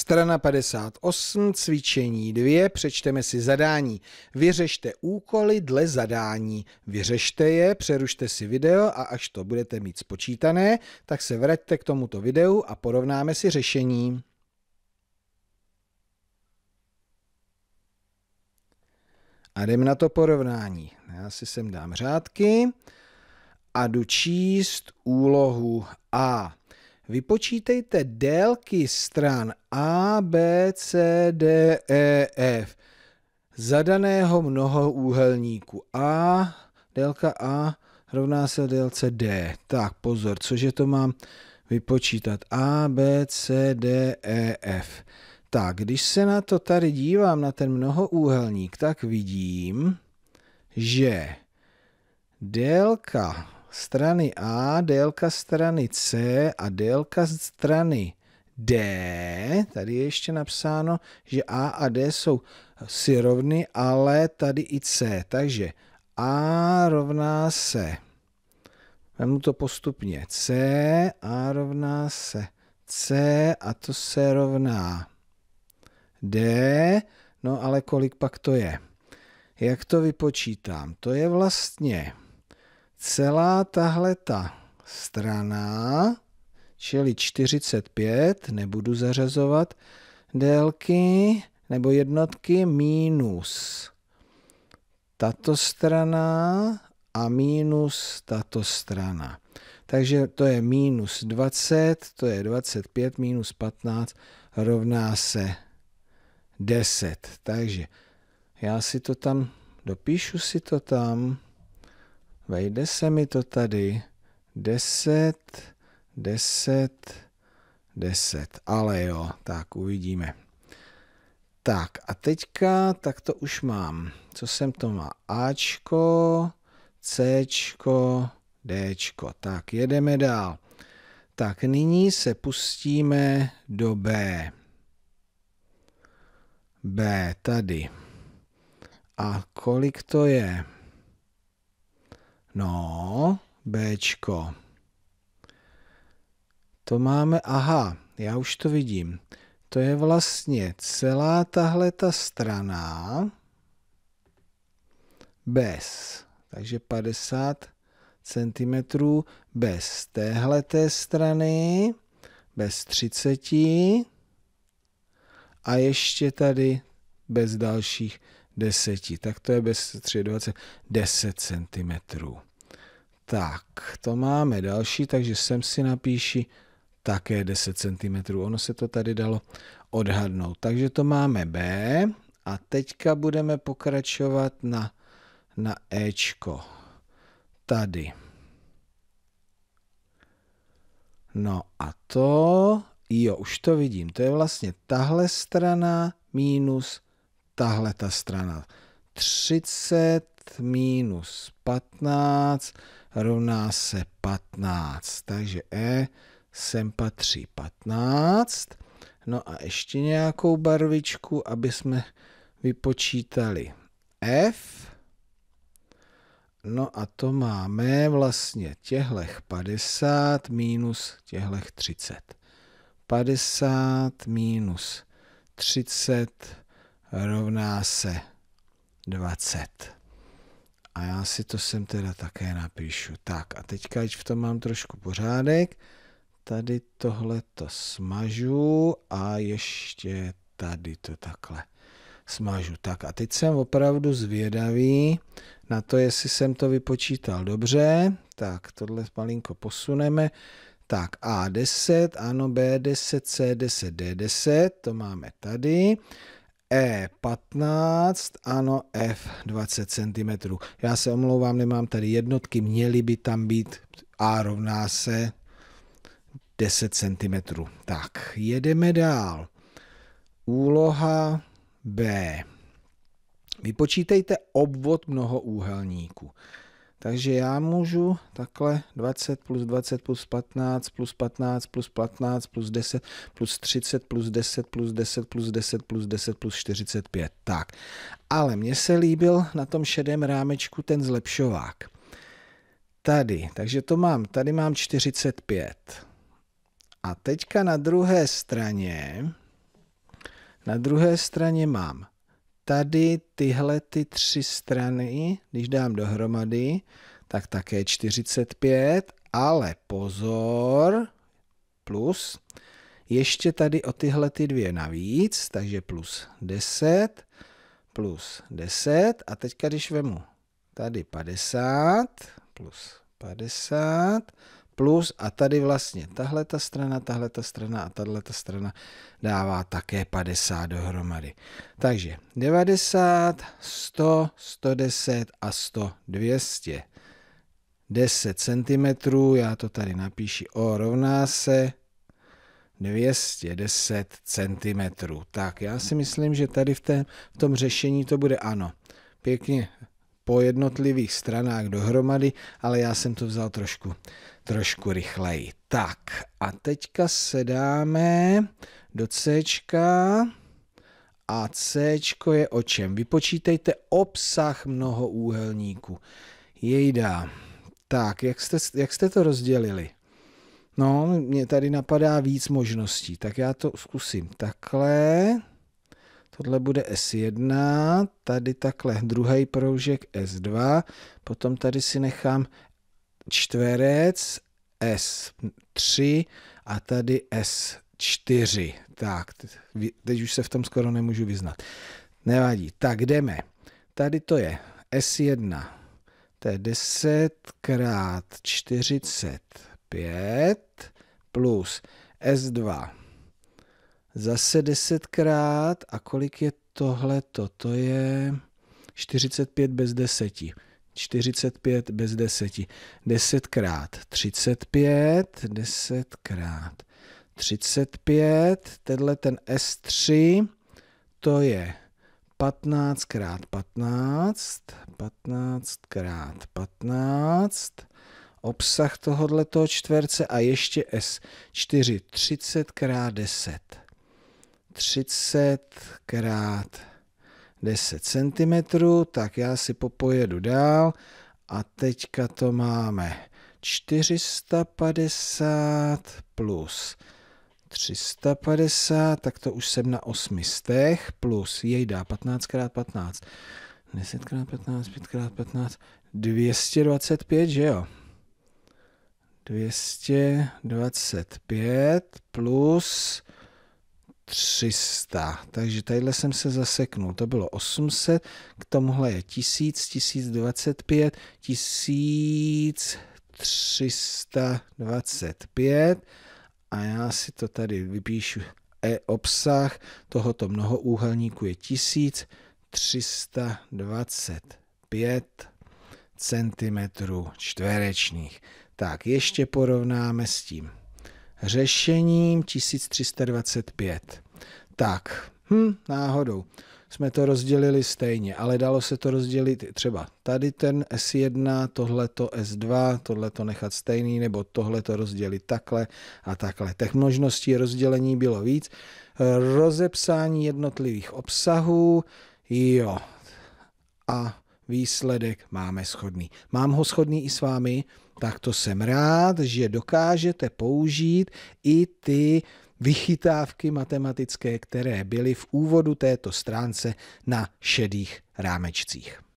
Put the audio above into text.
Strana 58, cvičení 2, přečteme si zadání. Vyřešte úkoly dle zadání. Vyřešte je, přerušte si video a až to budete mít spočítané, tak se vraťte k tomuto videu a porovnáme si řešení. A jdem na to porovnání. Já si sem dám řádky a jdu číst úlohu A. Vypočítejte délky stran A, B, C, D, E, F zadaného mnohoúhelníku A, délka A rovná se délce D. Tak pozor, cože to mám vypočítat? A, B, C, D, E, F. Tak, když se na to tady dívám, na ten mnohoúhelník, tak vidím, že délka strany A, délka strany C a délka strany D. Tady je ještě napsáno, že A a D jsou si rovny, ale tady i C. Takže A rovná se, vemu to postupně, C, A rovná se C a to se rovná D, no ale kolik pak to je? Jak to vypočítám? To je vlastně celá tahle ta strana, čili 45, nebudu zařazovat délky nebo jednotky, minus tato strana a minus tato strana. Takže to je minus 20, to je 25, minus 15 rovná se 10. Takže já si to tam, dopíšu si to tam. Vejde se mi to tady. 10, 10, 10. Ale jo, tak uvidíme. Tak a teďka, tak to už mám. Co jsem to má? Ačko, Cčko, Dčko. Tak jedeme dál. Tak nyní se pustíme do B. B tady. A kolik to je? No, Bčko. To máme, aha, já už to vidím. To je vlastně celá tahle ta strana bez, takže 50 cm bez téhle té strany, bez 30 a ještě tady bez dalších deseti, tak to je bez 23, 10 cm. Tak, to máme další, takže sem si napíši také 10 cm. Ono se to tady dalo odhadnout. Takže to máme B a teďka budeme pokračovat na, na Ečko. Tady. No a to, jo, už to vidím, to je vlastně tahle strana minus tahle ta strana. 30 minus 15 rovná se 15. Takže E sem patří 15. No a ještě nějakou barvičku, aby jsme vypočítali F. No a to máme vlastně těhlech 50 minus těhlech 30. 50 minus 30 rovná se 20. A já si to sem teda také napíšu. Tak a teďka, když v tom mám trošku pořádek, tady tohle to smažu a ještě tady to takhle smažu. Tak a teď jsem opravdu zvědavý na to, jestli jsem to vypočítal dobře. Tak tohle malinko posuneme. Tak A10, ano B10, C10, D10, to máme tady. E15, ano, F20 cm. Já se omlouvám, nemám tady jednotky, měly by tam být A rovná se 10 cm. Tak, jedeme dál. Úloha B. Vypočítejte obvod mnohoúhelníku. úhelníků. Takže já můžu takhle 20 plus 20 plus 15 plus 15 plus 15 plus 10 plus 30 plus 10 plus 10 plus 10 plus 10 plus 45. Tak, ale mně se líbil na tom šedém rámečku ten zlepšovák. Tady, takže to mám, tady mám 45. A teďka na druhé straně, na druhé straně mám tady tyhle ty tři strany, když dám dohromady, tak také 45, ale pozor, plus, ještě tady o tyhle ty dvě navíc, takže plus 10, plus 10 a teďka když vemu tady 50, plus 50, plus a tady vlastně tahle ta strana, tahle ta strana a tahle ta strana dává také 50 dohromady. Takže 90, 100, 110 a 100, 200. 10 cm, já to tady napíši, O rovná se 210 cm. Tak, já si myslím, že tady v, té, v tom řešení to bude ano. Pěkně po jednotlivých stranách dohromady, ale já jsem to vzal trošku, trošku rychleji. Tak a teďka se dáme do C. A C je o čem? Vypočítejte obsah mnohoúhelníku. Jejda. Tak, jak jste, jak jste to rozdělili? No, mě tady napadá víc možností, tak já to zkusím takhle tohle bude S1, tady takhle druhý proužek S2, potom tady si nechám čtverec S3 a tady S4. Tak, teď už se v tom skoro nemůžu vyznat. Nevadí. Tak jdeme. Tady to je S1. To je 10 x 45 plus S2 Zase desetkrát a kolik je tohle To To je 45 bez deseti. 45 bez deseti. 10 krát 35, 10 krát 35, tenhle ten S3, to je 15 krát 15, 15 krát 15, obsah tohoto čtverce a ještě S4, 30 krát 10. 30 krát 10 cm, tak já si popojedu dál a teďka to máme 450 plus 350, tak to už jsem na 800 plus jejda 15x15. 10x15, 5x15, 225, že jo? 225 plus 300, takže tadyhle jsem se zaseknul, to bylo 800, k tomuhle je 1000, 1025, 1325 a já si to tady vypíšu, e obsah tohoto mnohoúhelníku je 1325 cm čtverečných. Tak ještě porovnáme s tím řešením 1325. Tak, hm, náhodou jsme to rozdělili stejně, ale dalo se to rozdělit třeba tady ten S1, tohleto S2, tohleto nechat stejný, nebo tohleto rozdělit takhle a takhle. Tech možností rozdělení bylo víc. Rozepsání jednotlivých obsahů, jo. A výsledek máme schodný. Mám ho schodný i s vámi, tak to jsem rád, že dokážete použít i ty vychytávky matematické, které byly v úvodu této stránce na šedých rámečcích.